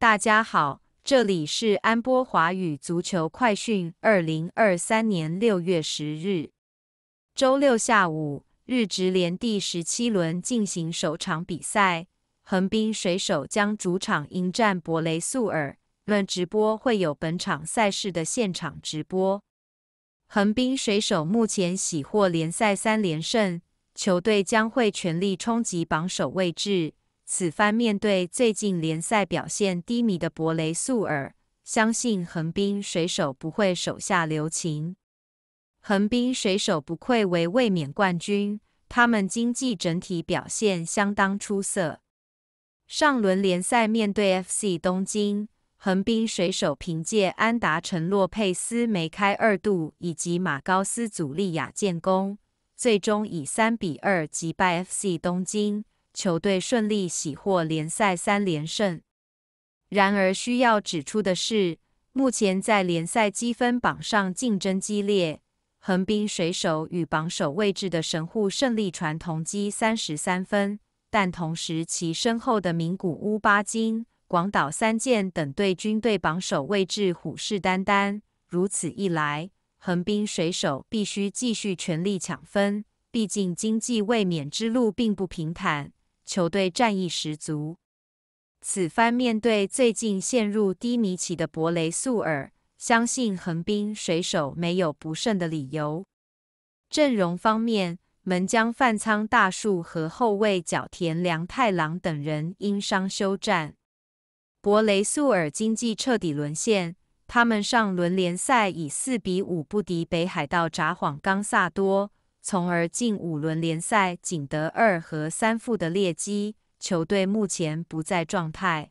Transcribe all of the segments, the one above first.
大家好，这里是安波华语足球快讯。二零二三年六月十日，周六下午，日职联第十七轮进行首场比赛，横滨水手将主场迎战博雷素尔。论直播会有本场赛事的现场直播。横滨水手目前喜获联赛三连胜，球队将会全力冲击榜首位置。此番面对最近联赛表现低迷的博雷素尔，相信横滨水手不会手下留情。横滨水手不愧为卫冕冠军，他们经济整体表现相当出色。上轮联赛面对 FC 东京，横滨水手凭借安达陈洛佩斯梅开二度以及马高斯祖利亚建功，最终以三比二击败 FC 东京。球队顺利喜获联赛三连胜。然而，需要指出的是，目前在联赛积分榜上竞争激烈，横滨水手与榜首位置的神户胜利船同积三十三分，但同时其身后的名古屋八金、广岛三剑等队均对榜首位置虎视眈眈。如此一来，横滨水手必须继续全力抢分，毕竟经济卫冕之路并不平坦。球队战意十足，此番面对最近陷入低迷期的柏雷素尔，相信横滨水手没有不胜的理由。阵容方面，门将范仓大树和后卫角田良太郎等人因伤休战，柏雷素尔经济彻底沦陷，他们上轮联赛以四比五不敌北海道札幌冈萨多。从而进五轮联赛仅得二和三负的劣绩，球队目前不在状态。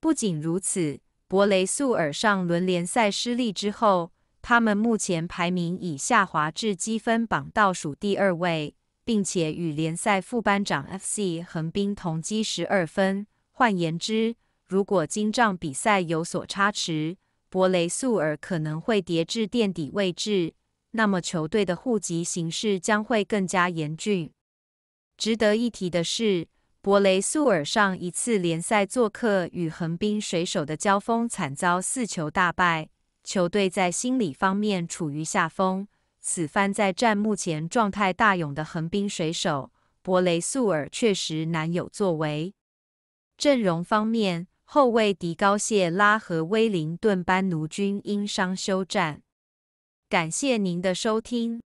不仅如此，柏雷素尔上轮联赛失利之后，他们目前排名已下滑至积分榜倒数第二位，并且与联赛副班长 FC 横滨同积十二分。换言之，如果今仗比赛有所差池，柏雷素尔可能会跌至垫底位置。那么球队的户籍形势将会更加严峻。值得一提的是，博雷素尔上一次联赛做客与横滨水手的交锋惨遭四球大败，球队在心理方面处于下风。此番在战目前状态大勇的横滨水手，博雷素尔确实难有作为。阵容方面，后卫迪高谢拉和威灵顿班奴均因伤休战。感谢您的收听。